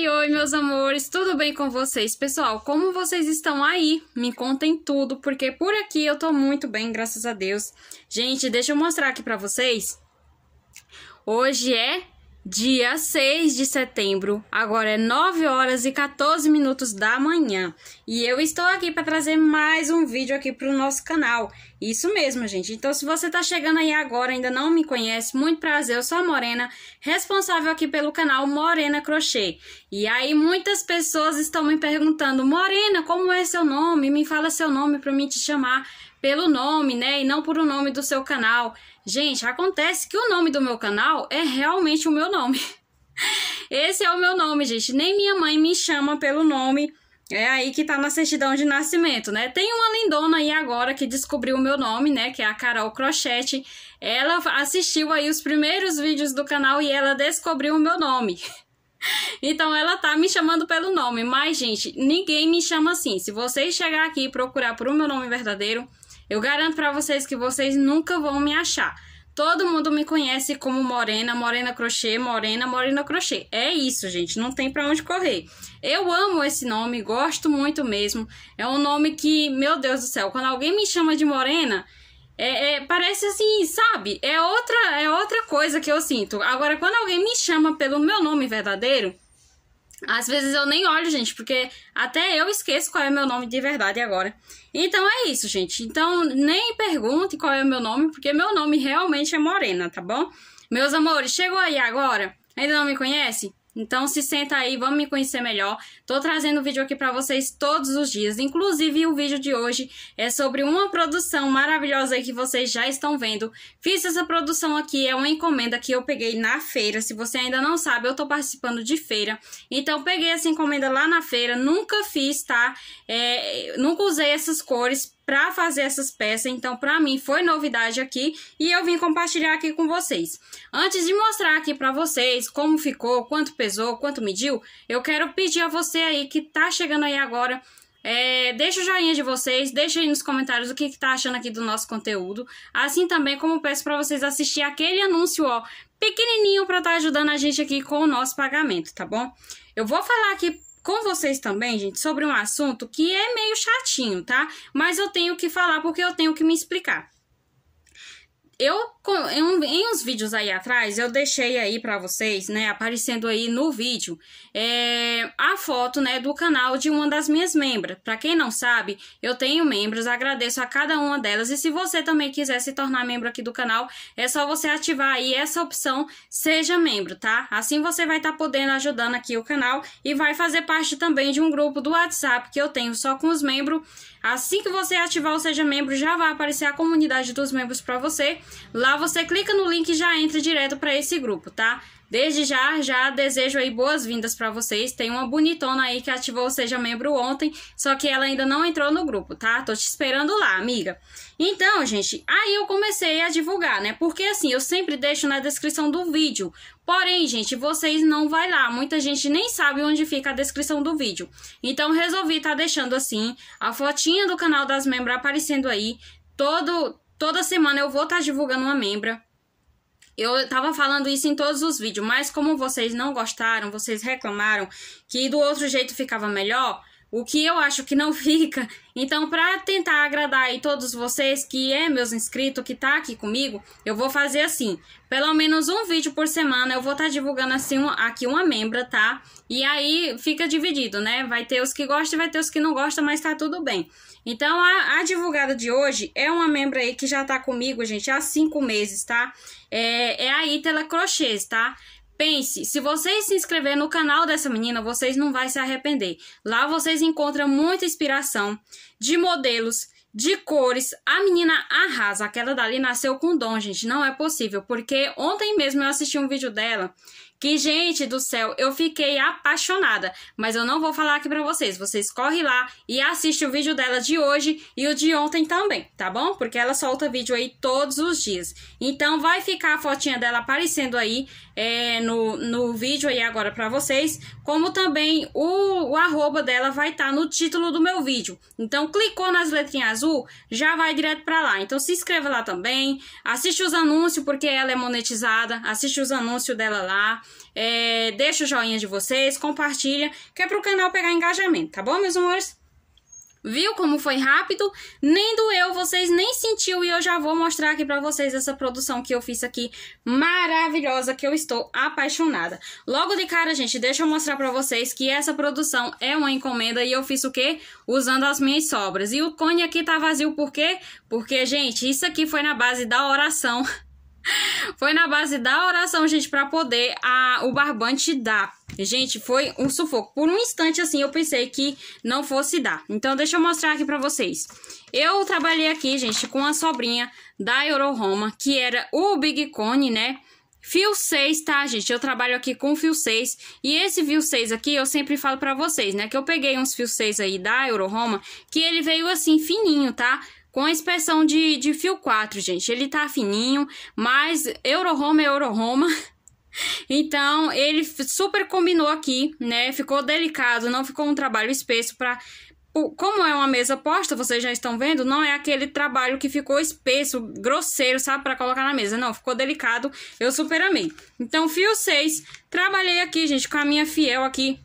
Oi, oi, meus amores, tudo bem com vocês? Pessoal, como vocês estão aí? Me contem tudo, porque por aqui eu tô muito bem, graças a Deus. Gente, deixa eu mostrar aqui pra vocês. Hoje é dia 6 de setembro, agora é 9 horas e 14 minutos da manhã. E eu estou aqui para trazer mais um vídeo aqui para o nosso canal. Isso mesmo, gente. Então, se você está chegando aí agora ainda não me conhece, muito prazer, eu sou a Morena, responsável aqui pelo canal Morena Crochê. E aí, muitas pessoas estão me perguntando, Morena, como é seu nome? Me fala seu nome para mim te chamar pelo nome, né? E não por o nome do seu canal. Gente, acontece que o nome do meu canal é realmente o meu nome. Esse é o meu nome, gente. Nem minha mãe me chama pelo nome. É aí que tá na certidão de nascimento, né? Tem uma lindona aí agora que descobriu o meu nome, né? Que é a Carol Crochete. Ela assistiu aí os primeiros vídeos do canal e ela descobriu o meu nome. Então ela tá me chamando pelo nome, mas gente, ninguém me chama assim. Se vocês chegar aqui e procurar por o meu nome verdadeiro, eu garanto para vocês que vocês nunca vão me achar. Todo mundo me conhece como Morena, Morena Crochê, Morena, Morena Crochê. É isso, gente, não tem para onde correr. Eu amo esse nome, gosto muito mesmo. É um nome que, meu Deus do céu, quando alguém me chama de Morena, é, é, parece assim, sabe? É outra, é outra coisa que eu sinto. Agora, quando alguém me chama pelo meu nome verdadeiro, às vezes eu nem olho, gente, porque até eu esqueço qual é meu nome de verdade agora. Então é isso, gente. Então nem pergunte qual é o meu nome, porque meu nome realmente é Morena, tá bom? Meus amores, chegou aí agora? Ainda não me conhece? Então se senta aí, vamos me conhecer melhor. Tô trazendo vídeo aqui para vocês todos os dias. Inclusive o vídeo de hoje é sobre uma produção maravilhosa aí que vocês já estão vendo. Fiz essa produção aqui, é uma encomenda que eu peguei na feira. Se você ainda não sabe, eu tô participando de feira. Então peguei essa encomenda lá na feira, nunca fiz, tá? É, nunca usei essas cores para fazer essas peças. Então, para mim foi novidade aqui e eu vim compartilhar aqui com vocês. Antes de mostrar aqui para vocês como ficou, quanto pesou, quanto mediu, eu quero pedir a você aí que tá chegando aí agora é, deixa o joinha de vocês, deixa aí nos comentários o que, que tá achando aqui do nosso conteúdo. Assim também como peço para vocês assistir aquele anúncio, ó, pequenininho para estar tá ajudando a gente aqui com o nosso pagamento, tá bom? Eu vou falar aqui com vocês também, gente, sobre um assunto que é meio chatinho, tá? Mas eu tenho que falar porque eu tenho que me explicar. Eu, em, um, em, uns vídeos aí atrás, eu deixei aí pra vocês, né, aparecendo aí no vídeo, é, a foto, né, do canal de uma das minhas membras. Pra quem não sabe, eu tenho membros, agradeço a cada uma delas. E se você também quiser se tornar membro aqui do canal, é só você ativar aí essa opção Seja Membro, tá? Assim você vai estar tá podendo ajudando aqui o canal e vai fazer parte também de um grupo do WhatsApp que eu tenho só com os membros Assim que você ativar o Seja Membro, já vai aparecer a comunidade dos membros para você. Lá você clica no link e já entra direto para esse grupo, tá? Desde já, já desejo aí boas-vindas para vocês. Tem uma bonitona aí que ativou o Seja Membro ontem, só que ela ainda não entrou no grupo, tá? Tô te esperando lá, amiga. Então, gente, aí eu comecei a divulgar, né? Porque assim, eu sempre deixo na descrição do vídeo. Porém, gente, vocês não vai lá. Muita gente nem sabe onde fica a descrição do vídeo. Então, resolvi tá deixando assim a fotinha do canal das membros aparecendo aí. Todo, toda semana eu vou estar tá divulgando uma membra. Eu tava falando isso em todos os vídeos, mas como vocês não gostaram, vocês reclamaram que do outro jeito ficava melhor, o que eu acho que não fica. Então, para tentar agradar aí todos vocês que é meus inscritos, que tá aqui comigo, eu vou fazer assim, pelo menos um vídeo por semana, eu vou estar tá divulgando assim uma, aqui uma membra, tá? E aí fica dividido, né? Vai ter os que gostam e vai ter os que não gostam, mas tá tudo bem. Então, a, a divulgada de hoje é uma membra aí que já tá comigo, gente, há cinco meses, tá? É, é a Itela Crochês, tá? Pense, se vocês se inscrever no canal dessa menina, vocês não vão se arrepender. Lá vocês encontram muita inspiração de modelos, de cores. A menina arrasa, aquela dali nasceu com dom, gente, não é possível, porque ontem mesmo eu assisti um vídeo dela que, gente do céu, eu fiquei apaixonada. Mas eu não vou falar aqui pra vocês. Vocês correm lá e assistem o vídeo dela de hoje e o de ontem também, tá bom? Porque ela solta vídeo aí todos os dias. Então, vai ficar a fotinha dela aparecendo aí é, no, no vídeo aí agora pra vocês. Como também o, o arroba dela vai estar tá no título do meu vídeo. Então, clicou nas letrinhas azul, já vai direto pra lá. Então, se inscreva lá também. Assiste os anúncios, porque ela é monetizada. Assiste os anúncios dela lá. É, deixa o joinha de vocês, compartilha, que é pro canal pegar engajamento, tá bom, meus amores? Viu como foi rápido? Nem doeu, vocês nem sentiu e eu já vou mostrar aqui para vocês essa produção que eu fiz aqui, maravilhosa, que eu estou apaixonada. Logo de cara, gente, deixa eu mostrar para vocês que essa produção é uma encomenda e eu fiz o quê? Usando as minhas sobras. E o cone aqui tá vazio por quê? Porque, gente, isso aqui foi na base da oração Foi na base da oração, gente, para poder a, o barbante dar. Gente, foi um sufoco. Por um instante, assim, eu pensei que não fosse dar. Então, deixa eu mostrar aqui para vocês. Eu trabalhei aqui, gente, com a sobrinha da Euroroma, que era o Big Cone, né? Fio 6, tá, gente? Eu trabalho aqui com fio 6. E esse fio 6 aqui, eu sempre falo pra vocês, né? Que eu peguei uns fio 6 aí da Euroroma, que ele veio assim, fininho, tá? com a inspeção de, de fio 4, gente. Ele tá fininho, mas Eurohoma é euroroma Então, ele super combinou aqui, né? Ficou delicado, não ficou um trabalho espesso para como é uma mesa posta, vocês já estão vendo, não é aquele trabalho que ficou espesso, grosseiro, sabe, para colocar na mesa. Não, ficou delicado, eu super amei. Então, fio 6, trabalhei aqui, gente, com a minha fiel aqui,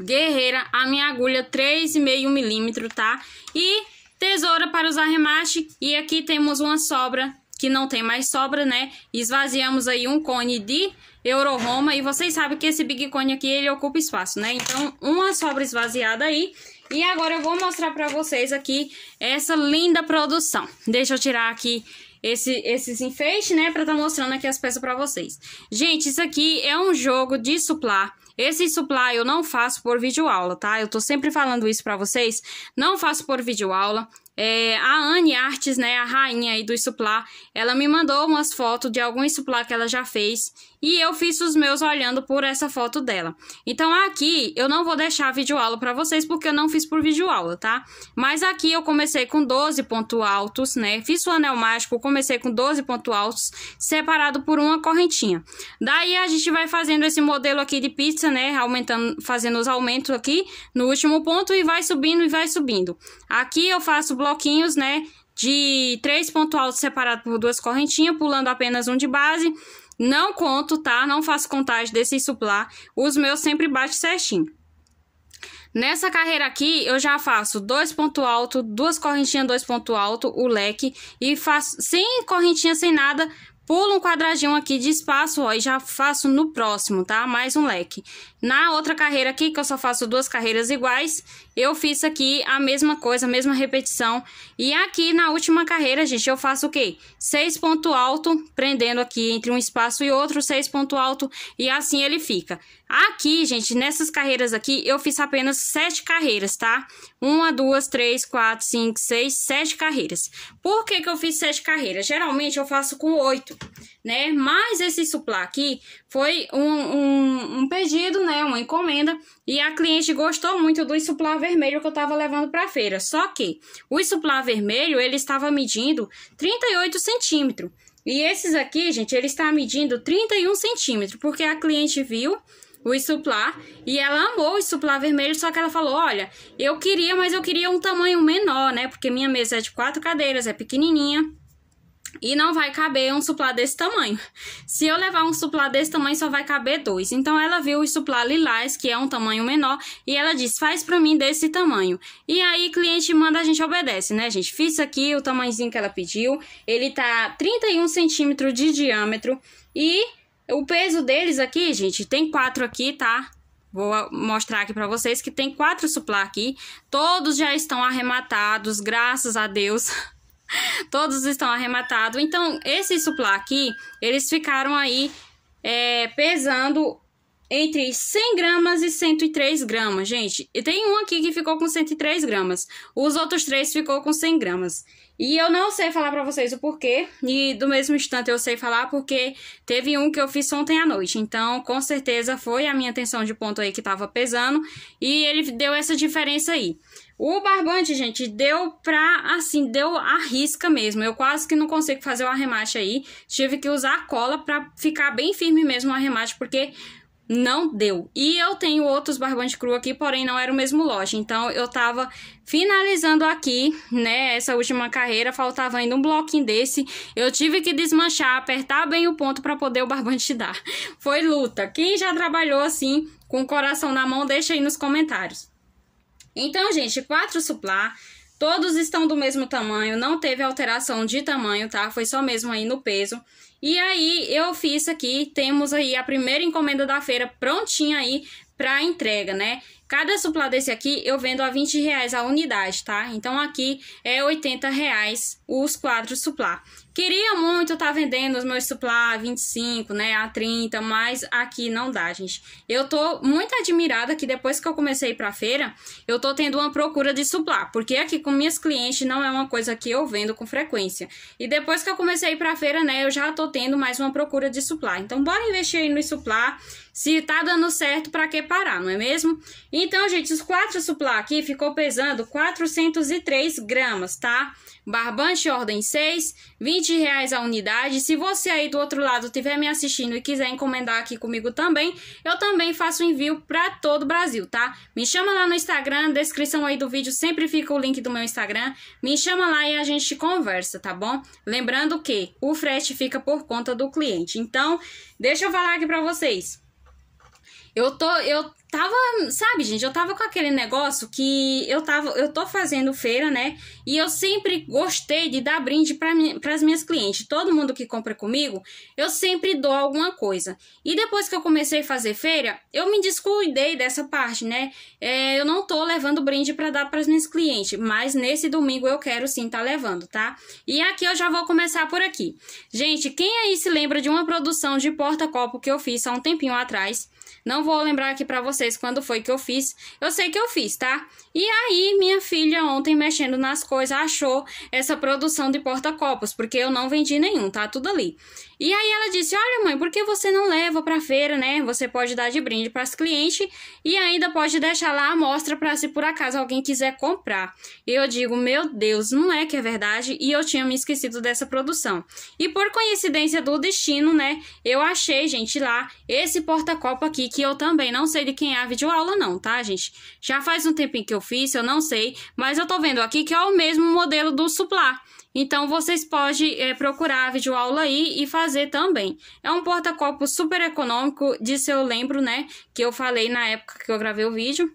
guerreira, a minha agulha 3,5 milímetro, tá? E tesoura para usar remate e aqui temos uma sobra que não tem mais sobra, né? Esvaziamos aí um cone de Euroroma e vocês sabem que esse big cone aqui ele ocupa espaço, né? Então, uma sobra esvaziada aí. E agora eu vou mostrar para vocês aqui essa linda produção. Deixa eu tirar aqui esse, esses enfeites, né? para tá mostrando aqui as peças para vocês. Gente, isso aqui é um jogo de suplar esse supply eu não faço por vídeo aula, tá? Eu tô sempre falando isso para vocês. Não faço por vídeo aula. É, a Anne Artes, né, a rainha aí do suplá, ela me mandou umas fotos de algum suplá que ela já fez e eu fiz os meus olhando por essa foto dela. Então aqui eu não vou deixar vídeo aula para vocês porque eu não fiz por vídeo aula, tá? Mas aqui eu comecei com 12 pontos altos, né? Fiz o anel mágico, comecei com 12 pontos altos separado por uma correntinha. Daí a gente vai fazendo esse modelo aqui de pizza, né, aumentando, fazendo os aumentos aqui no último ponto e vai subindo e vai subindo. Aqui eu faço bloquinhos, né? De três pontos altos separados por duas correntinhas, pulando apenas um de base. Não conto, tá? Não faço contagem desse suplá. Os meus sempre bate certinho. Nessa carreira aqui, eu já faço dois ponto alto, duas correntinhas, dois ponto alto, o leque. E faço sem correntinha, sem nada, pulo um quadradinho aqui de espaço, ó, e já faço no próximo, tá? Mais um leque. Na outra carreira aqui, que eu só faço duas carreiras iguais, eu fiz aqui a mesma coisa, a mesma repetição. E aqui na última carreira, gente, eu faço o quê? Seis ponto alto, prendendo aqui entre um espaço e outro, seis ponto alto, e assim ele fica. Aqui, gente, nessas carreiras aqui, eu fiz apenas sete carreiras, tá? Uma, duas, três, quatro, cinco, seis, sete carreiras. Por que que eu fiz sete carreiras? Geralmente eu faço com oito, né? Mas esse suplá aqui foi um, um um pedido, né, uma encomenda, e a cliente gostou muito do suplá vermelho que eu estava levando para a feira. Só que o suplá vermelho, ele estava medindo 38 centímetros. E esses aqui, gente, ele está medindo 31 centímetros, porque a cliente viu o suplá e ela amou o suplá vermelho, só que ela falou, olha, eu queria, mas eu queria um tamanho menor, né, porque minha mesa é de quatro cadeiras, é pequenininha, e não vai caber um suplá desse tamanho. Se eu levar um suplá desse tamanho, só vai caber dois. Então ela viu o suplá lilás, que é um tamanho menor, e ela disse: faz para mim desse tamanho. E aí, cliente manda, a gente obedece, né, gente? Fiz aqui o tamanhozinho que ela pediu. Ele tá 31 centímetros de diâmetro e o peso deles aqui, gente, tem quatro aqui, tá? Vou mostrar aqui para vocês que tem quatro suplá aqui. Todos já estão arrematados, graças a Deus. Todos estão arrematados. Então, esse suplá aqui, eles ficaram aí é, pesando entre 100 gramas e 103 gramas, gente. E tem um aqui que ficou com 103 gramas. Os outros três ficou com 100 gramas. E eu não sei falar para vocês o porquê. E do mesmo instante eu sei falar porque teve um que eu fiz ontem à noite. Então, com certeza foi a minha tensão de ponto aí que tava pesando. E ele deu essa diferença aí. O barbante, gente, deu pra, assim, deu a risca mesmo. Eu quase que não consigo fazer o arremate aí. Tive que usar a cola pra ficar bem firme mesmo o arremate, porque não deu. E eu tenho outros barbantes cru aqui, porém não era o mesmo loja. Então eu tava finalizando aqui, né, essa última carreira, faltava ainda um bloquinho desse. Eu tive que desmanchar, apertar bem o ponto para poder o barbante dar. Foi luta. Quem já trabalhou assim, com o coração na mão, deixa aí nos comentários. Então, gente, quatro suplá, todos estão do mesmo tamanho, não teve alteração de tamanho, tá? Foi só mesmo aí no peso. E aí, eu fiz aqui, temos aí a primeira encomenda da feira prontinha aí para entrega, né? Cada suplá desse aqui eu vendo a 20 reais a unidade, tá? Então aqui é 80 reais os quatro suplá. Queria muito estar tá vendendo os meus supply a 25, né, a 30, mas aqui não dá, gente. Eu tô muito admirada que depois que eu comecei para feira, eu tô tendo uma procura de supply, porque aqui com minhas clientes não é uma coisa que eu vendo com frequência. E depois que eu comecei para feira, né, eu já tô tendo mais uma procura de supply. Então bora investir aí no supply. Se tá dando certo, para que parar, não é mesmo? Então, gente, os quatro suplá aqui ficou pesando 403 gramas, tá? Barbante ordem 6, 20 reais a unidade. Se você aí do outro lado estiver me assistindo e quiser encomendar aqui comigo também, eu também faço envio para todo o Brasil, tá? Me chama lá no Instagram, descrição aí do vídeo sempre fica o link do meu Instagram. Me chama lá e a gente conversa, tá bom? Lembrando que o frete fica por conta do cliente. Então, deixa eu falar aqui para vocês. Eu tô eu tava, sabe, gente, eu tava com aquele negócio que eu tava, eu tô fazendo feira, né? E eu sempre gostei de dar brinde para as minhas clientes. Todo mundo que compra comigo, eu sempre dou alguma coisa. E depois que eu comecei a fazer feira, eu me descuidei dessa parte, né? É, eu não tô levando brinde para dar para as minhas clientes, mas nesse domingo eu quero sim tá levando, tá? E aqui eu já vou começar por aqui. Gente, quem aí se lembra de uma produção de porta-copo que eu fiz há um tempinho atrás? Não vou lembrar aqui para vocês vocês quando foi que eu fiz. Eu sei que eu fiz, tá? E aí, minha filha ontem mexendo nas coisas achou essa produção de porta-copos, porque eu não vendi nenhum, tá? Tudo ali. E aí ela disse: Olha, mãe, por que você não leva para feira, né? Você pode dar de brinde para as clientes e ainda pode deixar lá a amostra para se por acaso alguém quiser comprar. E eu digo: Meu Deus, não é que é verdade? E eu tinha me esquecido dessa produção. E por coincidência do destino, né? Eu achei, gente, lá esse porta-copo aqui que eu também não sei de quem é a videoaula, não, tá, gente? Já faz um tempinho que eu fiz, eu não sei, mas eu tô vendo aqui que é o mesmo modelo do Suplá. Então, vocês podem é, procurar a videoaula aí e fazer também. É um porta-copo super econômico, disso eu lembro, né? Que eu falei na época que eu gravei o vídeo.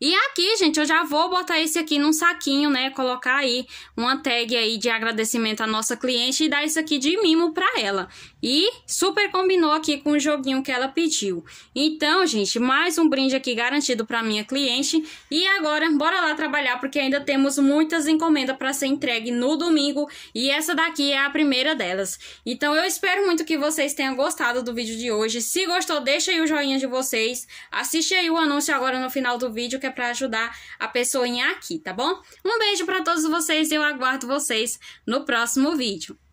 E aqui, gente, eu já vou botar esse aqui num saquinho, né? Colocar aí uma tag aí de agradecimento à nossa cliente e dar isso aqui de mimo para ela. E super combinou aqui com o joguinho que ela pediu. Então, gente, mais um brinde aqui garantido para minha cliente. E agora, bora lá trabalhar, porque ainda temos muitas encomendas para ser entregue no domingo. E essa daqui é a primeira delas. Então, eu espero muito que vocês tenham gostado do vídeo de hoje. Se gostou, deixa aí o joinha de vocês. Assiste aí o anúncio agora no final do vídeo, que é para ajudar a pessoinha aqui, tá bom? Um beijo para todos vocês e eu aguardo vocês no próximo vídeo.